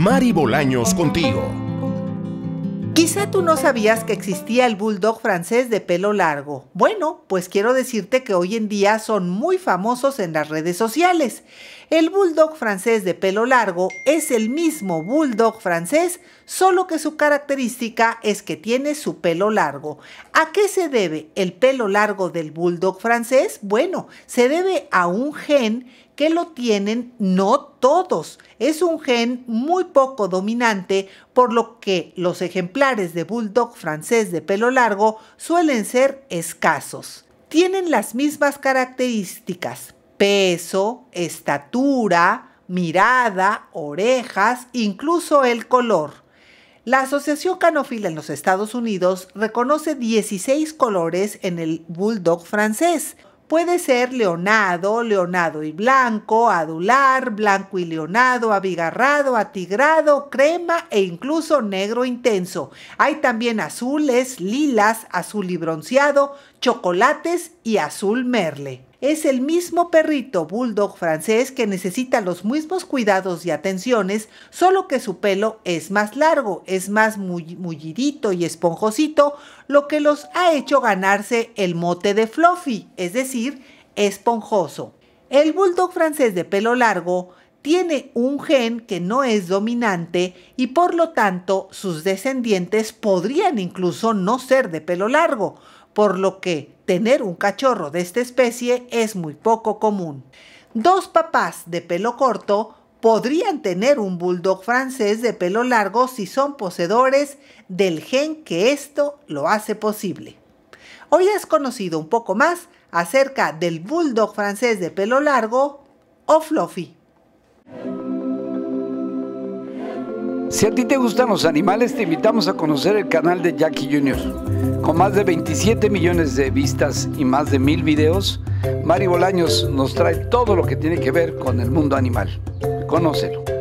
Mari Bolaños contigo. Quizá tú no sabías que existía el bulldog francés de pelo largo. Bueno, pues quiero decirte que hoy en día son muy famosos en las redes sociales. El bulldog francés de pelo largo es el mismo bulldog francés, solo que su característica es que tiene su pelo largo. ¿A qué se debe el pelo largo del bulldog francés? Bueno, se debe a un gen que lo tienen no todos. Es un gen muy poco dominante, por lo que los ejemplares de bulldog francés de pelo largo suelen ser escasos. Tienen las mismas características, peso, estatura, mirada, orejas, incluso el color. La Asociación Canófila en los Estados Unidos reconoce 16 colores en el bulldog francés, Puede ser leonado, leonado y blanco, adular, blanco y leonado, abigarrado, atigrado, crema e incluso negro intenso. Hay también azules, lilas, azul y bronceado, chocolates y azul merle es el mismo perrito bulldog francés que necesita los mismos cuidados y atenciones, solo que su pelo es más largo, es más mullidito y esponjosito, lo que los ha hecho ganarse el mote de fluffy, es decir, esponjoso. El bulldog francés de pelo largo tiene un gen que no es dominante y por lo tanto sus descendientes podrían incluso no ser de pelo largo, por lo que tener un cachorro de esta especie es muy poco común. Dos papás de pelo corto podrían tener un bulldog francés de pelo largo si son poseedores del gen que esto lo hace posible. Hoy has conocido un poco más acerca del bulldog francés de pelo largo o fluffy. Si a ti te gustan los animales, te invitamos a conocer el canal de Jackie Jr. Con más de 27 millones de vistas y más de mil videos, Mari Bolaños nos trae todo lo que tiene que ver con el mundo animal. Conócelo.